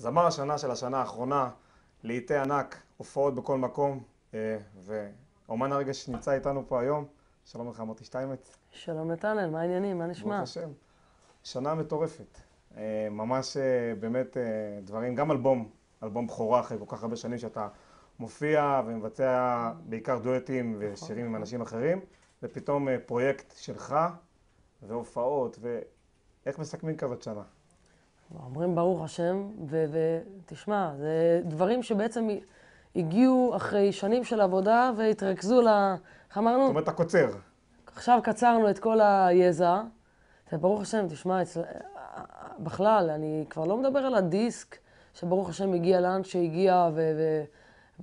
זמר השנה של השנה האחרונה, לעיתי ענק, הופעות בכל מקום, אה, ואומן הרגע שנמצא איתנו פה היום, שלום לך מוטי שטיימץ. שלום נתנאל, מה העניינים? מה נשמע? ברוך השם. שנה מטורפת. אה, ממש אה, באמת דברים, גם אלבום, אלבום בכורה אחרי כל כך הרבה שנים שאתה מופיע ומבצע בעיקר דואטים נכון. ושירים עם אנשים אחרים, ופתאום פרויקט שלך והופעות, ואיך מסכמים כזאת שנה? אומרים ברוך השם, ותשמע, זה דברים שבעצם הגיעו אחרי שנים של עבודה והתרכזו ל... איך אמרנו? זאת אומרת, אתה קוצר. עכשיו קצרנו את כל היזע, וברוך השם, תשמע, אצל... בכלל, אני כבר לא מדבר על הדיסק, שברוך השם הגיע לאן שהגיע, ו... ו...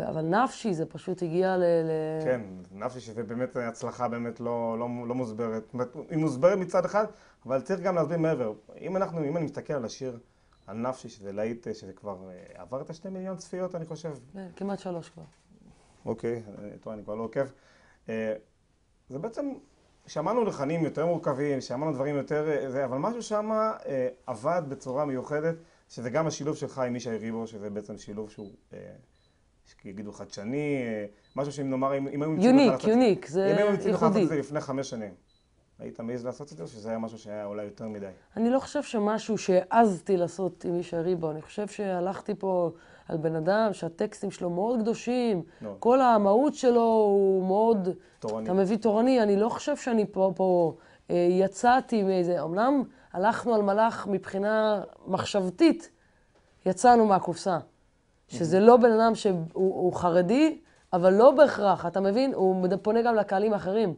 אבל נפשי זה פשוט הגיע ל... ל... כן, נפשי שזה באמת הצלחה באמת לא, לא, לא מוסברת. היא מוסברת מצד אחד, אבל צריך גם להסביר מעבר. אם אנחנו, אם אני מסתכל על השיר, על נפשי, שזה להיט, שזה כבר אה, עבר את השתי מיליון צפיות, אני חושב. כן, כמעט שלוש כבר. אוקיי, okay, אה, טוב, אני כבר לא עוקב. אה, זה בעצם, שמענו לחנים יותר מורכבים, שמענו דברים יותר, זה, אבל משהו שם עבד בצורה מיוחדת, שזה גם השילוב שלך עם ישי ריבו, שזה בעצם שילוב שהוא... יגידו חדשני, אה, משהו שאם נאמר, אם היו... יוניק, יוניק, זה ייחודי. אם היו מציעים לך לעשות את זה לפני חמש שנים, היית מעז לעשות את זה, או שזה היה משהו שהיה אולי יותר מדי? אני לא חושב שמשהו שהעזתי לעשות עם איש הריבו, אני חושב שהלכתי פה על בן אדם שהטקסטים שלו מאוד קדושים, לא. כל המהות שלו הוא מאוד... תורני. אתה מביא תורני, אני לא חושב שאני פה, פה אה, יצאתי מאיזה... אמנם הלכנו על מלאך מבחינה מחשבתית, יצאנו מהקופסה. שזה לא בן אדם שהוא חרדי, אבל לא בהכרח, אתה מבין? הוא פונה גם לקהלים האחרים.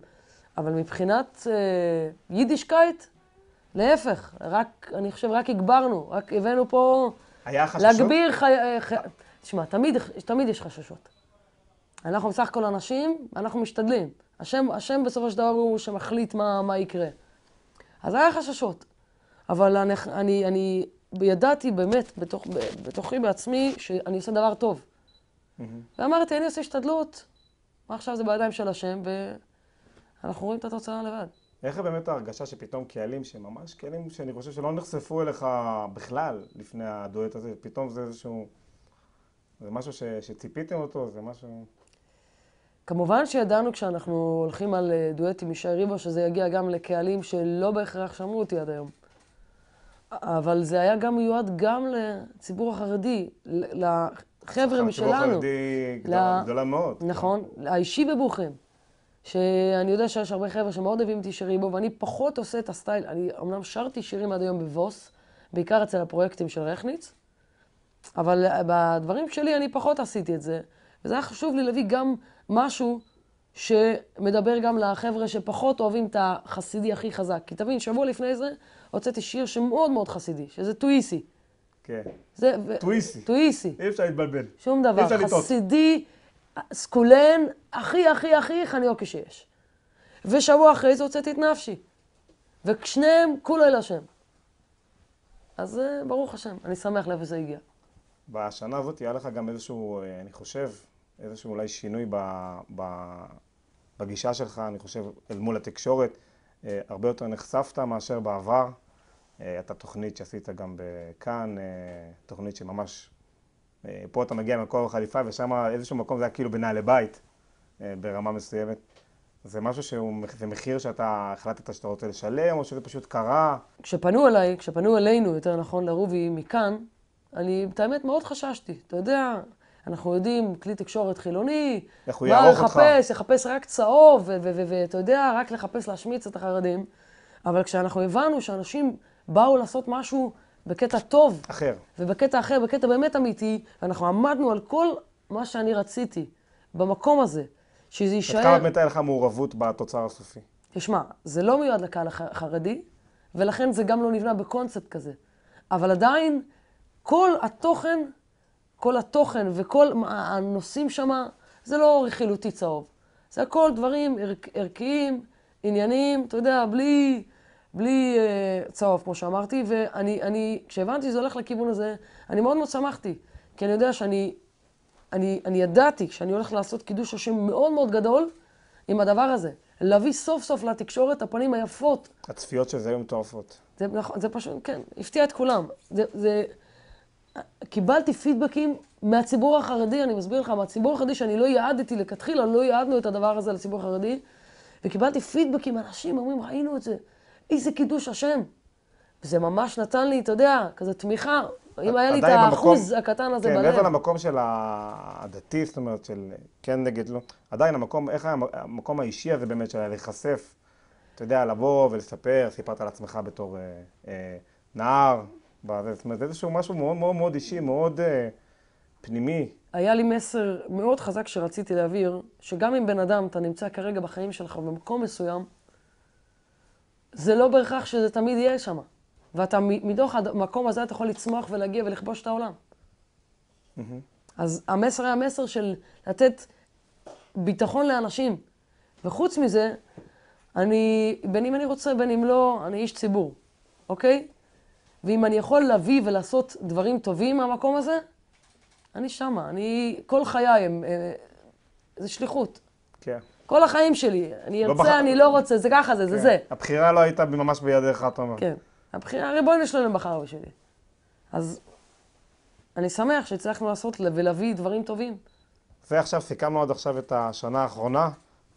אבל מבחינת אה, יידישקייט, להפך, רק, אני חושב, רק הגברנו, רק הבאנו פה... היה חששות? להגביר חי... אה, חי... תשמע, תמיד, תמיד יש חששות. אנחנו בסך הכל אנשים, אנחנו משתדלים. השם, השם בסופו של דבר הוא שמחליט מה, מה יקרה. אז היה חששות. אבל אני, אני, אני ידעתי באמת, בתוך, בתוכי בעצמי, שאני עושה דבר טוב. ואמרתי, אני עושה השתדלות, מה עכשיו זה בידיים של השם, ואנחנו רואים את התוצאה לבד. איך באמת ההרגשה שפתאום קהלים, שהם ממש קהלים שאני חושב שלא נחשפו אליך בכלל לפני הדואט הזה, פתאום זה איזשהו... זה משהו ש, שציפיתם אותו, זה משהו... כמובן שידענו כשאנחנו הולכים על אה, דואט עם ישי ריבו, שזה יגיע גם לקהלים שלא בהכרח שמעו אותי עד היום. אבל זה היה גם מיועד גם לציבור החרדי, לחבר'ה נכון, משלנו. הציבור החרדי גדול, ל... גדולה מאוד. כן. נכון, האישי בבוכם. שאני יודע שיש הרבה חבר'ה שמאוד אוהבים אותי שירים בו, ואני פחות עושה את הסטייל. אני אמנם שרתי שירים עד היום בבוס, בעיקר אצל הפרויקטים של רכניץ, אבל אה, בדברים שלי אני פחות עשיתי את זה. וזה היה חשוב לי להביא גם משהו שמדבר גם לחבר'ה שפחות אוהבים את החסידי הכי חזק. כי תבין, שבוע לפני זה הוצאתי שיר שמאוד מאוד חסידי, שזה טוויסי. כן. זה... טוויסי. טוויסי. אי אפשר להתבלבל. שום דבר. חסידי, סקולן, הכי הכי הכי חניוקי שיש. ושבוע אחרי זה הוצאתי את נפשי. ושניהם, כולו אל השם. אז אה, ברוך השם, אני שמח לאיפה זה הגיע. בשנה הזאת היה לך גם איזשהו, אה, אני חושב, איזשהו אולי שינוי ב, ב, בגישה שלך, אני חושב, אל מול התקשורת. אה, הרבה יותר נחשפת מאשר בעבר. את אה, התוכנית שעשית גם בכאן, אה, תוכנית שממש, אה, פה אתה מגיע ממקור החליפה ושם איזשהו מקום זה היה כאילו בנעלי בית ברמה מסוימת. זה משהו שהוא, זה מחיר שאתה החלטת שאתה רוצה לשלם, או שזה פשוט קרה? כשפנו אליי, כשפנו אלינו, יותר נכון, לרובי מכאן, אני, את האמת, מאוד חששתי. אתה יודע, אנחנו יודעים, כלי תקשורת חילוני, איך הוא יערוך אותך? מה לחפש, לחפש רק צהוב, ואתה יודע, רק לחפש להשמיץ את החרדים. אבל כשאנחנו הבנו שאנשים באו לעשות משהו בקטע טוב. אחר. ובקטע אחר, בקטע באמת אמיתי, ואנחנו עמדנו על כל מה שאני רציתי במקום הזה, שזה יישאר... עד כמה באמת היה לך מעורבות בתוצר הסופי? תשמע, זה לא מיועד לקהל החרדי, ולכן זה גם לא נבנה בקונספט כזה. אבל עדיין, כל התוכן, כל התוכן וכל הנושאים שם, זה לא רכילותי צהוב. זה הכל דברים ערכ, ערכיים, ענייניים, אתה יודע, בלי בלי uh, צהוב, כמו שאמרתי, ואני, אני, כשהבנתי שזה הולך לכיוון הזה, אני מאוד מאוד שמחתי, כי אני יודע שאני, אני, אני ידעתי שאני הולך לעשות קידוש השם מאוד מאוד גדול עם הדבר הזה. להביא סוף סוף לתקשורת הפנים היפות. הצפיות של זה היו מטורפות. זה נכון, זה פשוט, כן, הפתיע את כולם. זה, זה... קיבלתי פידבקים מהציבור החרדי, אני מסביר לך, מהציבור החרדי שאני לא יעדתי לכתחילה, לא יעדנו את הדבר הזה לציבור החרדי, וקיבלתי פידבקים, אנשים אומרים, ראינו את זה. איזה קידוש השם. וזה ממש נתן לי, אתה יודע, כזה תמיכה. אם היה לי את האחוז המקום, הקטן הזה כן, בלב. כן, מעבר למקום של הדתי, זאת אומרת, של כן נגד לא, עדיין המקום, איך היה המקום האישי הזה באמת, של להיחשף, אתה יודע, לבוא ולספר, סיפרת על עצמך בתור אה, אה, נער, בזה, זאת אומרת, איזשהו משהו מאוד מאוד מאוד אישי, מאוד אה, פנימי. היה לי מסר מאוד חזק שרציתי להעביר, שגם אם בן אדם, אתה נמצא כרגע בחיים שלך במקום מסוים, זה לא בהכרח שזה תמיד יהיה שם. ואתה מתוך המקום הזה אתה יכול לצמוח ולהגיע ולכבוש את העולם. Mm-hmm. אז המסר היה מסר של לתת ביטחון לאנשים. וחוץ מזה, אני, בין אם אני רוצה, בין אם לא, אני איש ציבור, אוקיי? ואם אני יכול להביא ולעשות דברים טובים מהמקום הזה, אני שמה. אני, כל חיי הם, אה, זה שליחות. כן. כל החיים שלי, אני לא ארצה, לא בח... אני לא רוצה, זה ככה זה, כן. זה זה. הבחירה לא הייתה ממש בידיך, אתה אומר. כן. הבחירה, יש לנו בחר בשבילי. אז אני שמח שהצלחנו לעשות ולהביא דברים טובים. ועכשיו סיכמנו עד עכשיו את השנה האחרונה,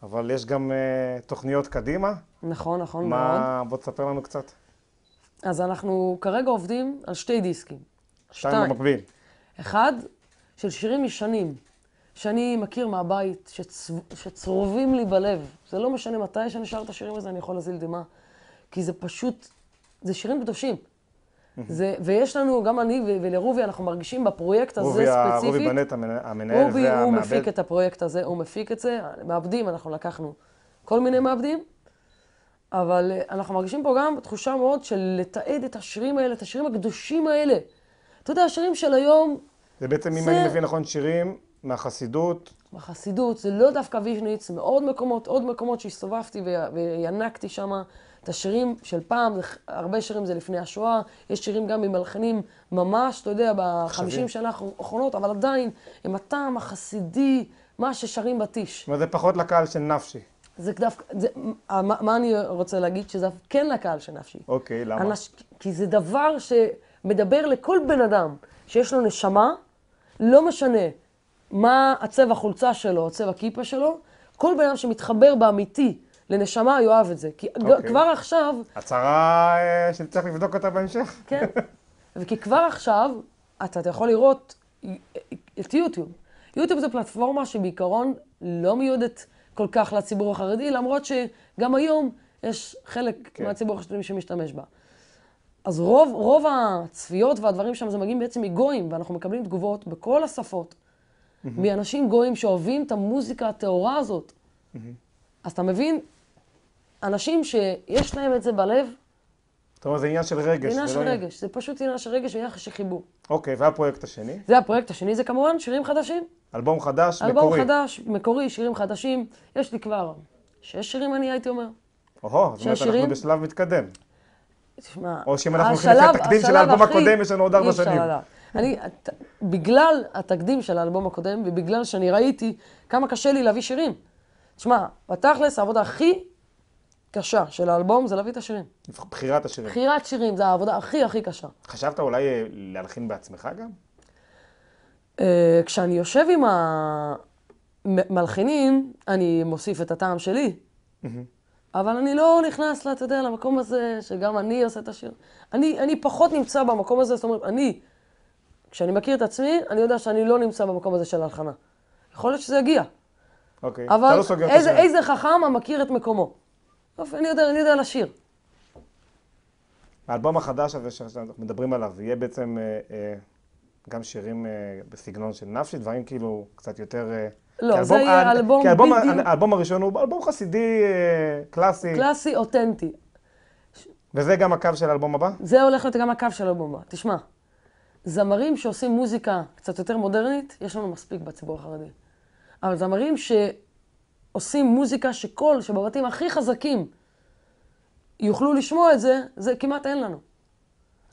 אבל יש גם uh, תוכניות קדימה. נכון, נכון מה... מאוד. בוא תספר לנו קצת. אז אנחנו כרגע עובדים על שתי דיסקים. שתיים. שתיים במקביל. אחד, של שירים ישנים. שאני מכיר מהבית, שצב, שצרובים לי בלב. זה לא משנה מתי שאני שר את השירים הזה, אני יכול להזיל דמעה. כי זה פשוט, זה שירים קדושים. זה, ויש לנו, גם אני ולרובי, אנחנו מרגישים בפרויקט הזה רובי, ספציפית. רובי בנט, המנהל והמעבד. רובי, הוא מפיק את הפרויקט הזה, הוא מפיק את זה. מעבדים, אנחנו לקחנו כל מיני מעבדים, אבל אה, אנחנו מרגישים פה גם תחושה מאוד של לתעד את השירים האלה, את השירים הקדושים האלה. אתה יודע, השירים של היום... זה בעצם, זה... אם אני מבין נכון, שירים מהחסידות. מהחסידות, זה לא דווקא ויז'ניץ, מעוד מקומות, עוד מקומות שהסתובבתי וינקתי שם את השירים של פעם, הרבה שירים זה לפני השואה, יש שירים גם ממלחנים ממש, אתה יודע, בחמישים שנה האחרונות, אבל עדיין, עם הטעם החסידי, מה ששרים בטיש. זאת אומרת, זה פחות לקהל של נפשי. זה דווקא, זה, אה, מה, מה אני רוצה להגיד? שזה כן לקהל של נפשי. אוקיי, למה? אנש, כי זה דבר שמדבר לכל בן אדם שיש לו נשמה, לא משנה מה הצבע חולצה שלו, הצבע כיפה שלו. כל בן אדם שמתחבר באמיתי לנשמה יאהב את זה. כי okay. אוקיי. כבר עכשיו... הצהרה אה, שצריך לבדוק אותה בהמשך. כן. וכי כבר עכשיו אתה, אתה יכול לראות אה, את יוטיוב. יוטיוב זו פלטפורמה שבעיקרון לא מיועדת כל כך לציבור החרדי, למרות שגם היום יש חלק okay. כן. מהציבור החרדי שמשתמש בה. אז רוב, רוב הצפיות והדברים שם זה מגיעים בעצם מגויים, ואנחנו מקבלים תגובות בכל השפות. mm-hmm. מאנשים גויים שאוהבים את המוזיקה הטהורה הזאת. Mm-hmm. אז אתה מבין? אנשים שיש להם את זה בלב... זאת אומרת, זה עניין של רגש. עניין של לא רגש, זה פשוט עניין של רגש ועניין של חיבור. אוקיי, והפרויקט השני? זה הפרויקט השני, זה כמובן שירים חדשים. אלבום חדש, אלבום מקורי. אלבום חדש, מקורי, שירים חדשים. יש לי כבר שש שירים, אני הייתי אומר. או-הו, זאת אומרת, שירים... אנחנו בשלב מתקדם. תשמע, השלב, השלב הכי... או שאם אנחנו הולכים לפי התקדים של האלבום הקודם, יש לנו עוד ארבע שנים. אי אפשר לדעת. אני, בגלל התקדים של האלבום הקודם, ובגלל שאני ראיתי כמה קשה לי להביא שירים. תשמע, בתכלס העבודה הכי קשה של האלבום זה להביא את השירים. בחירת השירים. בחירת שירים, זו העבודה הכי הכי קשה. חשבת אולי אה, להלחין בעצמך גם? אה, כשאני יושב עם המלחינים, אני מוסיף את הטעם שלי. אבל אני לא נכנס, אתה יודע, למקום הזה שגם אני עושה את השיר. אני, אני פחות נמצא במקום הזה, זאת אומרת, אני כשאני מכיר את עצמי, אני יודע שאני לא נמצא במקום הזה של ההלחנה. יכול להיות שזה יגיע. אוקיי, אתה לא סוגר את השאלה. אבל איזה חכם המכיר את מקומו. טוב, אני יודע, אני יודע לשיר. האלבום החדש הזה שאנחנו מדברים עליו, יהיה בעצם אה, אה, גם שירים אה, בסגנון של נפשי, דברים כאילו קצת יותר... אה, לא, כאלבום, זה יהיה אל, אלבום כי אלבום, בדיוק... האלבום הראשון הוא אלבום חסידי אה, קלאסי. קלאסי, אותנטי. וזה גם הקו של האלבום הבא? זה הולך להיות גם הקו של האלבום הבא. תשמע, זמרים שעושים מוזיקה קצת יותר מודרנית, יש לנו מספיק בציבור החרדי. אבל זמרים שעושים מוזיקה שכל, שבבתים הכי חזקים יוכלו לשמוע את זה, זה כמעט אין לנו.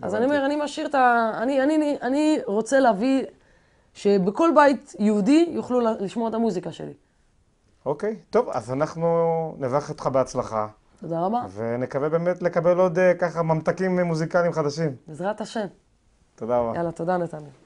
אז אני אומר, אני משאיר את ה... אני, אני, אני אני רוצה להביא שבכל בית יהודי יוכלו לשמוע את המוזיקה שלי. אוקיי, okay. טוב, אז אנחנו נברך אותך בהצלחה. תודה רבה. ונקווה באמת לקבל עוד אה, ככה ממתקים מוזיקליים חדשים. בעזרת השם. תודה רבה. יאללה, תודה נתניה.